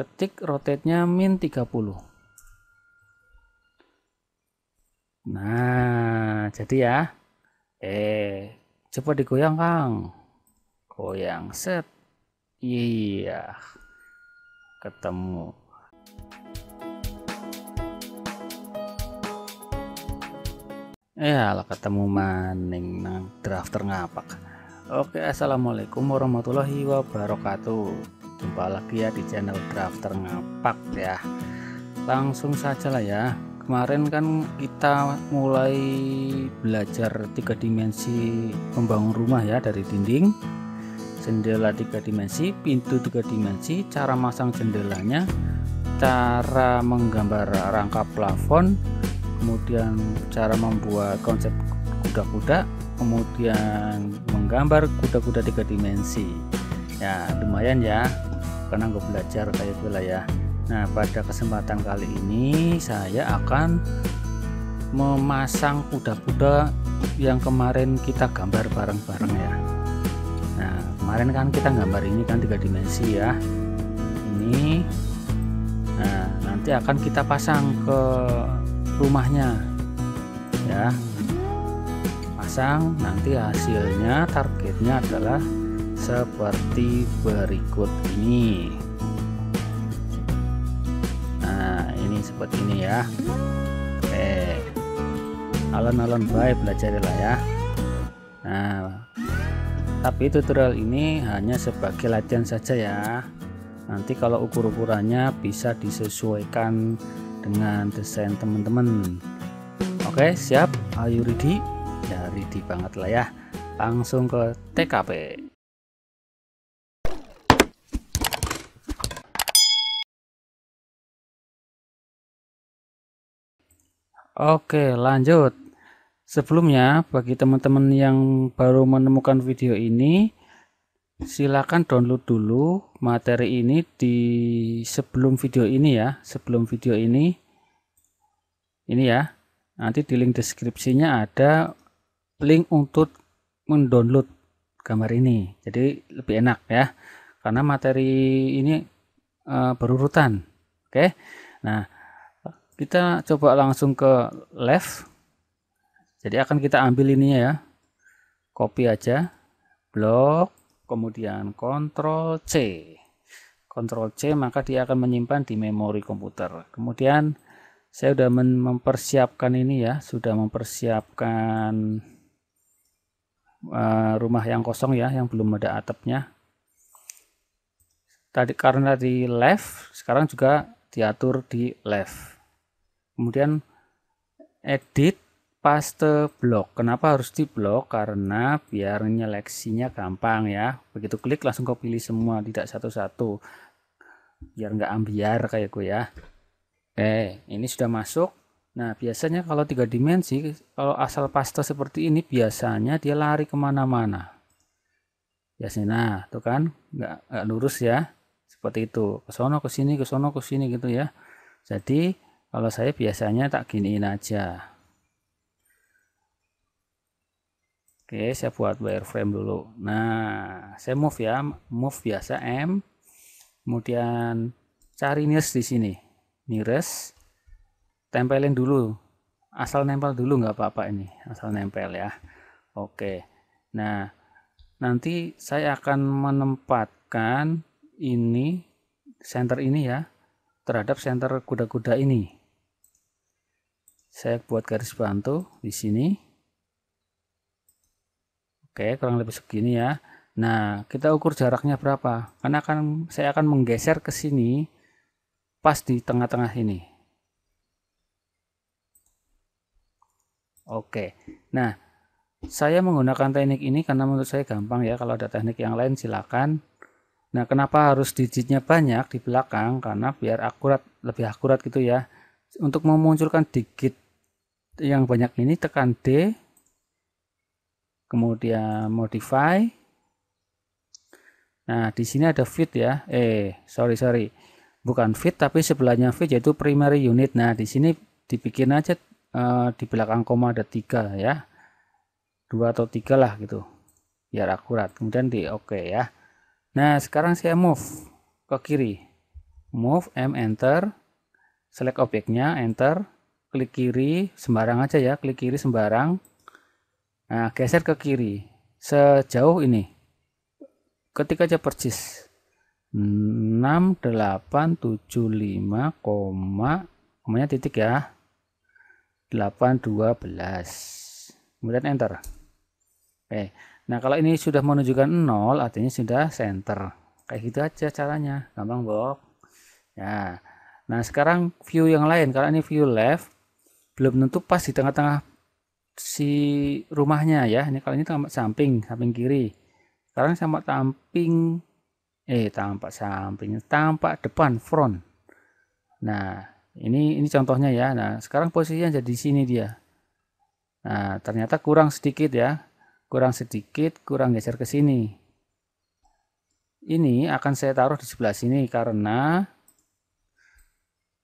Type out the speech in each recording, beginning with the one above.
ketik rotate-nya min 30 nah jadi ya eh coba digoyang Kang goyang set iya ketemu ya ketemu maning nang drafter ngapak Oke assalamualaikum warahmatullahi wabarakatuh jumpa lagi ya di channel drafter ngapak ya langsung saja lah ya kemarin kan kita mulai belajar tiga dimensi membangun rumah ya dari dinding jendela tiga dimensi pintu tiga dimensi cara masang jendelanya cara menggambar rangka plafon kemudian cara membuat konsep kuda-kuda kemudian menggambar kuda-kuda tiga dimensi ya lumayan ya karena gue belajar kayak lah ya nah pada kesempatan kali ini saya akan memasang kuda-kuda yang kemarin kita gambar bareng-bareng ya nah kemarin kan kita gambar ini kan tiga dimensi ya ini nah nanti akan kita pasang ke rumahnya ya pasang nanti hasilnya targetnya adalah seperti berikut ini nah ini seperti ini ya oke eh, alon-alon baik lah ya nah tapi tutorial ini hanya sebagai latihan saja ya nanti kalau ukur-ukurannya bisa disesuaikan dengan desain teman-teman oke siap Ayo ready ya ready banget lah ya langsung ke TKP Oke, lanjut. Sebelumnya, bagi teman-teman yang baru menemukan video ini, silakan download dulu materi ini di sebelum video ini ya, sebelum video ini. Ini ya. Nanti di link deskripsinya ada link untuk mendownload gambar ini. Jadi lebih enak ya. Karena materi ini e, berurutan. Oke. Nah, kita coba langsung ke left jadi akan kita ambil ini ya copy aja blok kemudian Ctrl C Ctrl C maka dia akan menyimpan di memori komputer kemudian saya sudah mempersiapkan ini ya sudah mempersiapkan eh, rumah yang kosong ya yang belum ada atapnya tadi karena di left sekarang juga diatur di left kemudian edit paste blok. Kenapa harus di blok? Karena biar nyeleksinya gampang ya. Begitu klik langsung kau pilih semua, tidak satu-satu. Biar nggak ambiar kayak gue ya. Oke, ini sudah masuk. Nah, biasanya kalau tiga dimensi, kalau asal paste seperti ini, biasanya dia lari kemana-mana. Biasanya, nah, tuh kan, nggak, nggak lurus ya. Seperti itu, ke sono, ke sini, ke sono, ke sini gitu ya. Jadi, kalau saya biasanya tak giniin aja. Oke, saya buat wireframe dulu. Nah, saya move ya, move biasa M. Kemudian cari nearest di sini. Nearest tempelin dulu. Asal nempel dulu nggak apa-apa ini, asal nempel ya. Oke. Nah, nanti saya akan menempatkan ini center ini ya terhadap center kuda-kuda ini saya buat garis bantu di sini oke kurang lebih segini ya nah kita ukur jaraknya berapa karena akan saya akan menggeser ke sini pas di tengah-tengah ini oke nah saya menggunakan teknik ini karena menurut saya gampang ya kalau ada teknik yang lain silakan nah kenapa harus digitnya banyak di belakang karena biar akurat lebih akurat gitu ya untuk memunculkan digit yang banyak ini tekan D kemudian modify nah di sini ada fit ya eh sorry sorry bukan fit tapi sebelahnya fit yaitu primary unit nah di sini dibikin aja eh, di belakang koma ada tiga ya dua atau tiga lah gitu biar akurat kemudian di oke okay ya nah sekarang saya move ke kiri move m enter select objeknya enter klik kiri sembarang aja ya klik kiri sembarang nah geser ke kiri sejauh ini Ketika aja persis 6875, koma namanya titik ya 812 kemudian enter oke nah kalau ini sudah menunjukkan 0 artinya sudah center kayak gitu aja caranya gampang bok ya nah sekarang view yang lain Karena ini view left belum tentu pas di tengah-tengah si rumahnya ya ini kalau ini tampak samping samping kiri sekarang sama tamping eh tampak samping tampak depan front nah ini ini contohnya ya nah sekarang posisinya jadi di sini dia nah ternyata kurang sedikit ya kurang sedikit kurang geser ke sini ini akan saya taruh di sebelah sini karena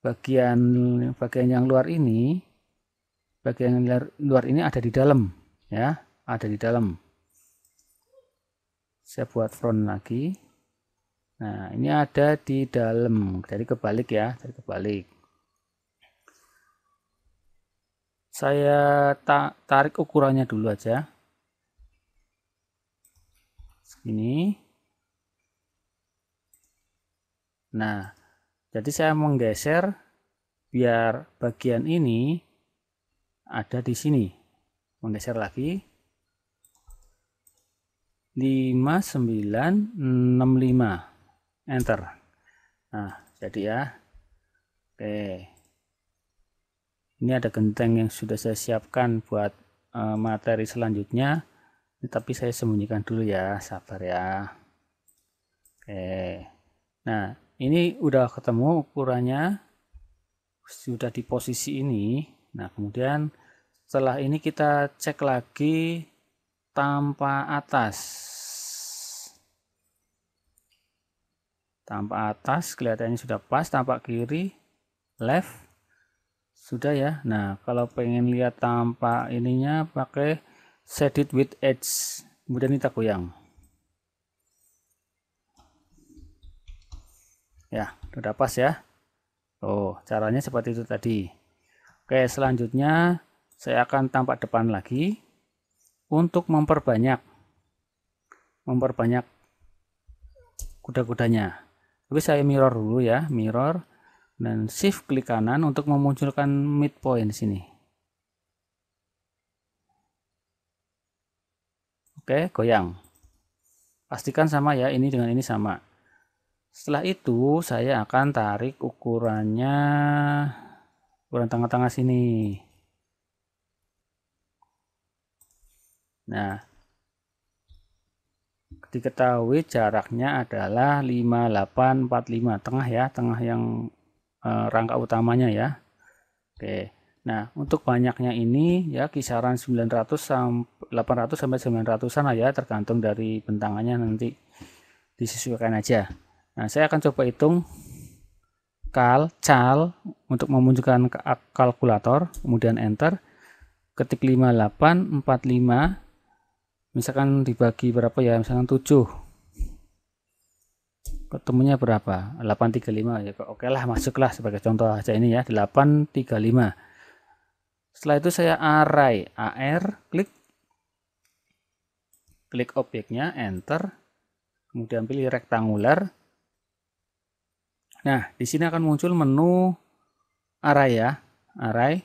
bagian bagian yang luar ini bagian luar, luar ini ada di dalam ya ada di dalam saya buat front lagi nah ini ada di dalam dari kebalik ya dari kebalik saya ta tarik ukurannya dulu aja segini nah jadi saya menggeser biar bagian ini ada di sini menggeser lagi 5965 enter nah jadi ya oke ini ada genteng yang sudah saya siapkan buat eh, materi selanjutnya ini, tapi saya sembunyikan dulu ya sabar ya oke nah ini udah ketemu ukurannya sudah di posisi ini nah kemudian setelah ini kita cek lagi tanpa atas tanpa atas kelihatannya sudah pas tampak kiri left sudah ya Nah kalau pengen lihat tanpa ininya pakai set it with edge kemudian kita goyang ya sudah pas ya Oh caranya seperti itu tadi Oke selanjutnya saya akan tampak depan lagi untuk memperbanyak memperbanyak kuda-kudanya tapi saya mirror dulu ya mirror dan shift klik kanan untuk memunculkan midpoint di sini oke goyang pastikan sama ya ini dengan ini sama setelah itu saya akan tarik ukurannya ukuran tengah-tengah sini Nah, diketahui jaraknya adalah 5845 tengah ya, tengah yang e, rangka utamanya ya. Oke. Nah, untuk banyaknya ini ya kisaran 900 sampai 800 sampai 900-an ya, tergantung dari bentangannya nanti disesuaikan aja. Nah, saya akan coba hitung kal cal untuk memunculkan kalkulator, kemudian enter ketik 5845 misalkan dibagi berapa ya misalkan 7 ketemunya berapa 835 ya oke lah masuklah sebagai contoh aja ini ya 835 setelah itu saya array AR klik klik objeknya enter kemudian pilih rectangular. nah di sini akan muncul menu array ya array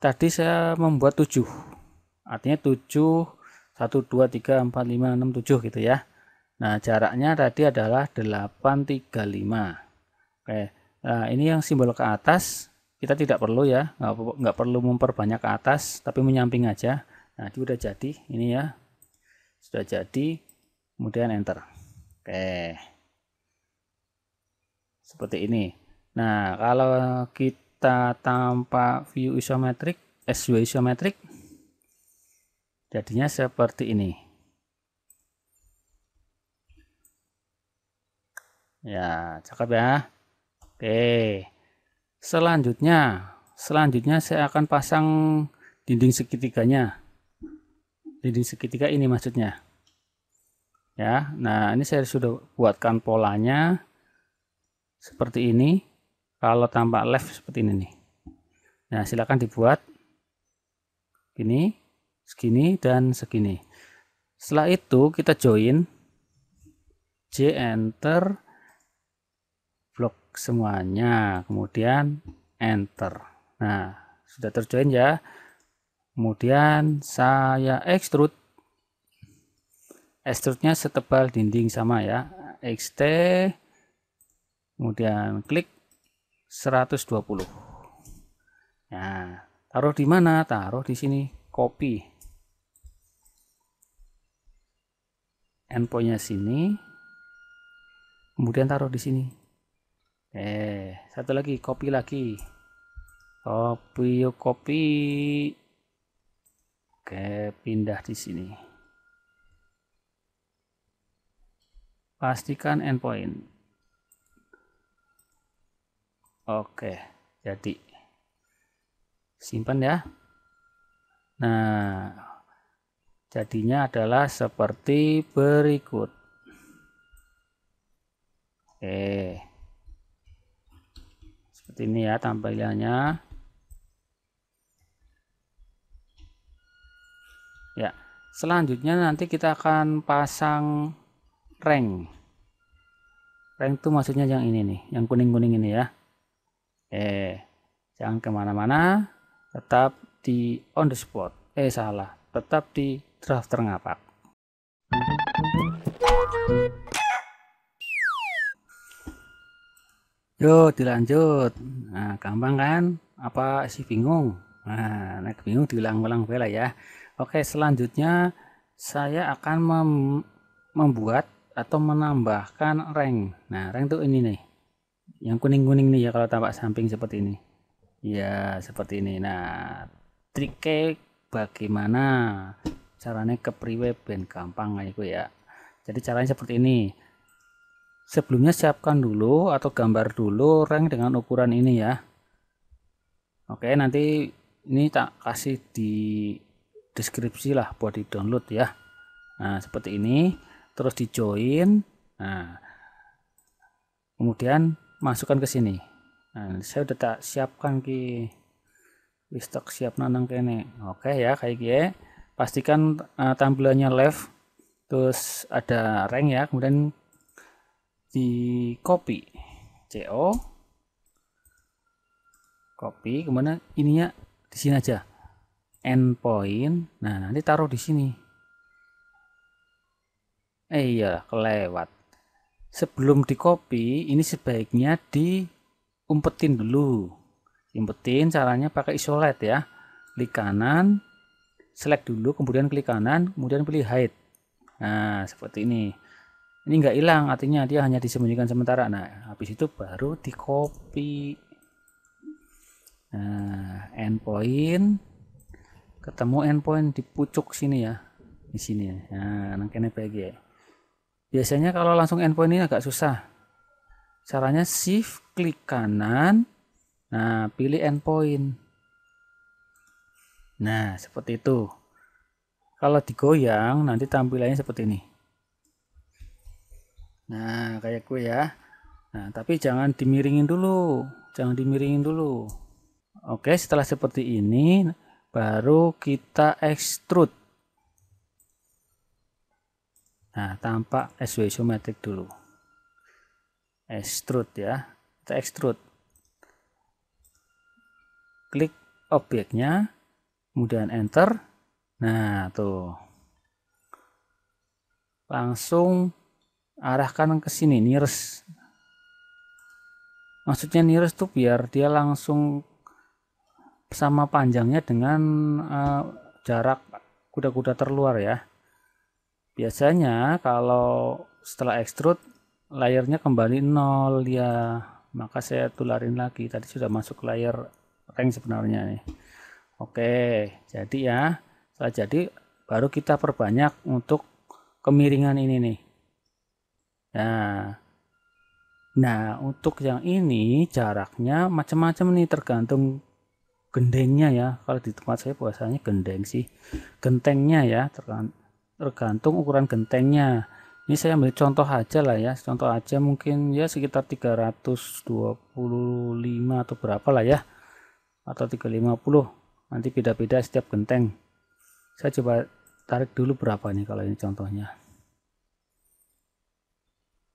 tadi saya membuat 7 artinya 7 1 2 3 4 5 6 7 gitu ya Nah jaraknya tadi adalah 8 3 5 Oke nah, ini yang simbol ke atas kita tidak perlu ya nggak, nggak perlu memperbanyak ke atas tapi menyamping aja Nah itu udah jadi ini ya sudah jadi kemudian enter Oke seperti ini Nah kalau kita tampak view isometrik SU isometrik Jadinya seperti ini. Ya, cakep ya. Oke. Selanjutnya, selanjutnya saya akan pasang dinding segitiganya. Dinding segitiga ini maksudnya. Ya, nah ini saya sudah buatkan polanya seperti ini. Kalau tampak left seperti ini nih. Nah, silakan dibuat ini segini dan segini setelah itu kita join J enter blok semuanya kemudian enter nah sudah terjoin ya kemudian saya extrude extrude-nya setebal dinding sama ya xt kemudian klik 120 nah taruh di mana taruh di sini copy endpointnya sini kemudian taruh di sini eh satu lagi copy lagi copy yuk copy oke pindah di sini pastikan endpoint oke jadi simpan ya nah jadinya adalah seperti berikut oke seperti ini ya tampilannya ya selanjutnya nanti kita akan pasang rank rank itu maksudnya yang ini nih yang kuning-kuning ini ya eh jangan kemana-mana tetap di on the spot eh salah tetap di Drafter ngapak. Yo, dilanjut. Nah, gampang kan? Apa sih bingung? Nah, nek bingung diulang-ulang bela ya. Oke, selanjutnya saya akan mem membuat atau menambahkan rank. Nah, rank tuh ini nih. Yang kuning-kuning nih ya kalau tampak samping seperti ini. Ya, seperti ini. Nah, triknya bagaimana caranya kepriwe ben gampang ya ya jadi caranya seperti ini sebelumnya siapkan dulu atau gambar dulu rank dengan ukuran ini ya oke nanti ini tak kasih di deskripsi lah buat di download ya nah seperti ini terus di join nah kemudian masukkan ke sini nah, saya udah tak siapkan ki listok siap nanang kene oke ya kayak gini pastikan uh, tampilannya left terus ada rank ya kemudian di copy co copy kemudian ininya di sini aja endpoint nah nanti taruh di sini eh iya kelewat sebelum di copy ini sebaiknya di umpetin dulu umpetin caranya pakai isolate ya klik kanan select dulu kemudian klik kanan kemudian pilih hide nah seperti ini ini enggak hilang artinya dia hanya disembunyikan sementara nah habis itu baru di copy nah endpoint ketemu endpoint di pucuk sini ya di sini ya. nah nangkene PG ya. biasanya kalau langsung endpoint ini agak susah caranya shift klik kanan nah pilih endpoint Nah, seperti itu. Kalau digoyang, nanti tampilannya seperti ini. Nah, kayak gue ya. Nah, tapi jangan dimiringin dulu. Jangan dimiringin dulu. Oke, setelah seperti ini, baru kita extrude. Nah, tampak SW isometric dulu. Extrude ya. Kita extrude. Klik objeknya, kemudian enter nah tuh langsung arahkan ke sini nires maksudnya nires tuh biar dia langsung sama panjangnya dengan uh, jarak kuda-kuda terluar ya biasanya kalau setelah extrude layarnya kembali nol ya maka saya tularin lagi tadi sudah masuk layer rank sebenarnya nih Oke, jadi ya, setelah jadi baru kita perbanyak untuk kemiringan ini nih. Nah, nah untuk yang ini jaraknya macam-macam nih tergantung gendengnya ya. Kalau di tempat saya biasanya gendeng sih, gentengnya ya tergantung ukuran gentengnya. Ini saya ambil contoh aja lah ya, contoh aja mungkin ya sekitar 325 atau berapa lah ya, atau 350 nanti beda-beda setiap genteng saya coba tarik dulu berapa nih kalau ini contohnya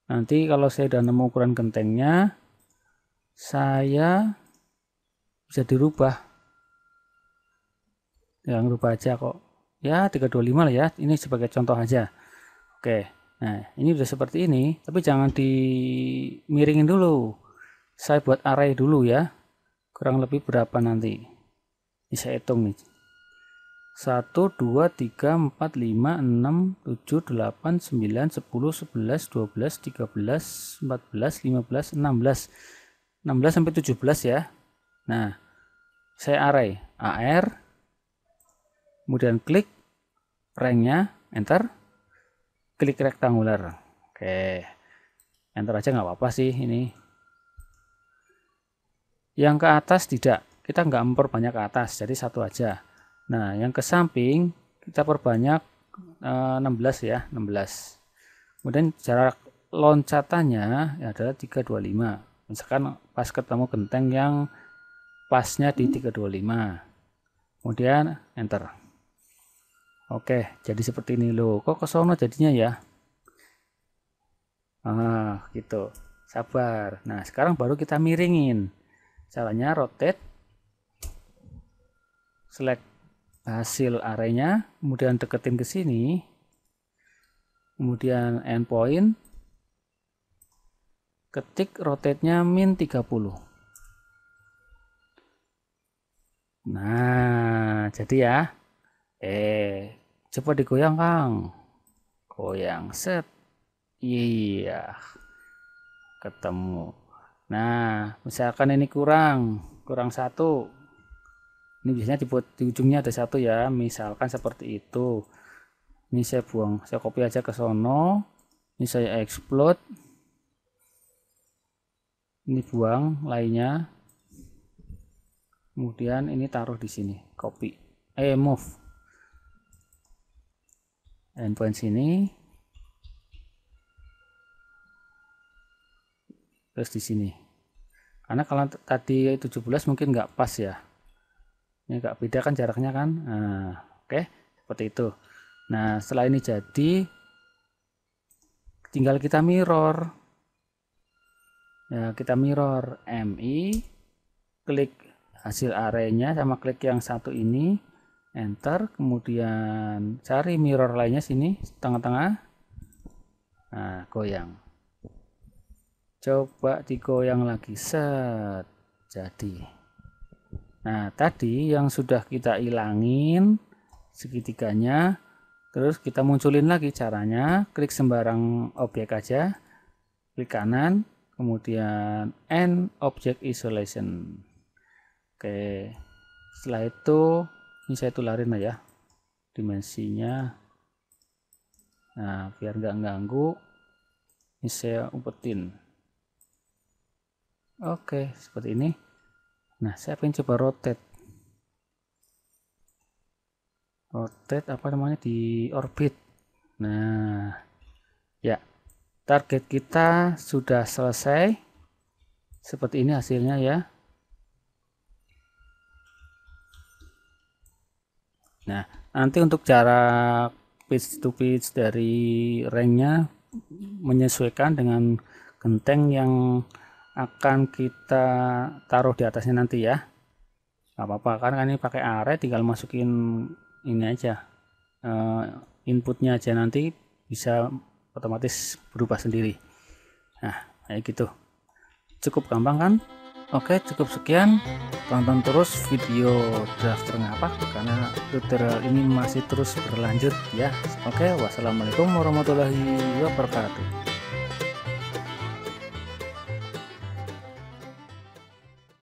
nanti kalau saya udah nemu ukuran gentengnya saya bisa dirubah yang rubah aja kok ya 325 lah ya ini sebagai contoh aja oke nah ini udah seperti ini tapi jangan dimiringin dulu saya buat array dulu ya kurang lebih berapa nanti bisa hitung nih 1, 2, 3, 4, 5, 6, 7, 8, 9, 10, 11, 12, 13, 14, 12, 13, 14, 15, 16 16 sampai 17 ya Nah saya array AR kemudian klik ranknya enter klik rectangular oke enter aja nggak apa-apa sih ini yang ke atas tidak kita nggak memperbanyak ke atas jadi satu aja nah yang ke samping kita perbanyak eh, 16 ya 16 kemudian jarak loncatannya ya adalah 325 misalkan pas ketemu genteng yang pasnya di 325 kemudian enter oke jadi seperti ini loh kok ke sono jadinya ya ah gitu sabar nah sekarang baru kita miringin caranya rotate select hasil arenya, kemudian deketin ke sini, kemudian endpoint, ketik rotate-nya min 30. Nah, jadi ya, eh, cepat digoyang Kang. Goyang, set. Iya, ketemu. Nah, misalkan ini kurang, kurang satu, ini biasanya di ujungnya ada satu ya misalkan seperti itu ini saya buang saya copy aja ke sono ini saya explode ini buang lainnya kemudian ini taruh di sini copy eh move endpoint sini terus di sini karena kalau tadi 17 mungkin nggak pas ya ini agak beda kan jaraknya kan nah, oke okay. seperti itu nah setelah ini jadi tinggal kita mirror ya, kita mirror MI klik hasil arenya sama klik yang satu ini enter kemudian cari mirror lainnya sini tengah-tengah nah goyang coba digoyang lagi set jadi Nah, tadi yang sudah kita ilangin segitiganya, terus kita munculin lagi caranya, klik sembarang objek aja, klik kanan, kemudian end object isolation. Oke, setelah itu ini saya tularin ya dimensinya. Nah, biar nggak ganggu, ini saya umpetin. Oke, seperti ini nah saya pengen coba rotate rotate apa namanya di orbit nah ya target kita sudah selesai seperti ini hasilnya ya Nah, nanti untuk jarak pitch to pitch dari ringnya menyesuaikan dengan genteng yang akan kita taruh di atasnya nanti ya nggak apa-apa karena kan ini pakai aret, tinggal masukin ini aja uh, inputnya aja nanti bisa otomatis berubah sendiri nah kayak gitu cukup gampang kan oke cukup sekian tonton terus video drafter apa karena tutorial ini masih terus berlanjut ya oke wassalamualaikum warahmatullahi wabarakatuh